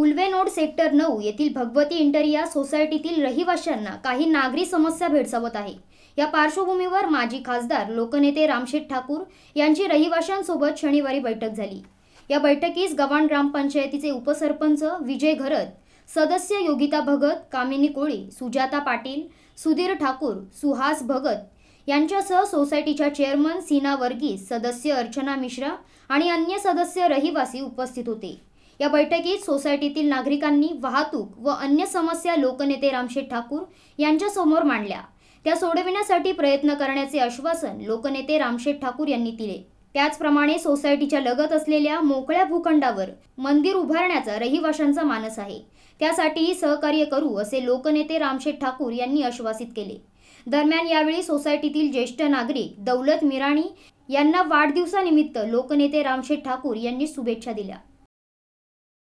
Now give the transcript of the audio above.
Ulwe node sector नऊ येथील भगवती इंटरिया सोसायटीतील रहिवाशांना काही नागरी समस्या भेडसावत आहे या पार्श्वभूमीवर माजी खासदार लोकनेते रामशेठ ठाकूर यांची रहिवाशांसोबत शनिवारी बैठक झाली या बैठकीस गव्हाण ग्रामपंचायतीचे उपसरपंच विजय घरत सदस्य योगिता भगत कामिनी कोळी सुजाता पाटील सुधीर ठाकूर सुहास भगत यांच्यासह सोसायटीच्या चेअरमन सीना वर्गीस सदस्य अर्चना मिश्रा आणि अन्य सदस्य रहिवासी उपस्थित होते या बैठकीत सोसायटीतील नागरिकांनी वाहतूक व अन्य समस्या लोकनेते रामशेठ ठाकूर यांच्यासमोर मांडल्या त्या सोडविण्यासाठी प्रयत्न करण्याचे आश्वासन लोकनेते रामशेठ ठाकूर यांनी दिले त्याचप्रमाणे सोसायटीच्या लगत असलेल्या मोकळ्या भूखंडावर मंदिर उभारण्याचा रहिवाशांचा मानस आहे त्यासाठीही सहकार्य करू असे लोकनेते रामशेठ ठाकूर यांनी आश्वासित केले दरम्यान यावेळी सोसायटीतील ज्येष्ठ नागरिक दौलत मिराणी यांना वाढदिवसानिमित्त लोकनेते रामशेठ ठाकूर यांनी शुभेच्छा दिल्या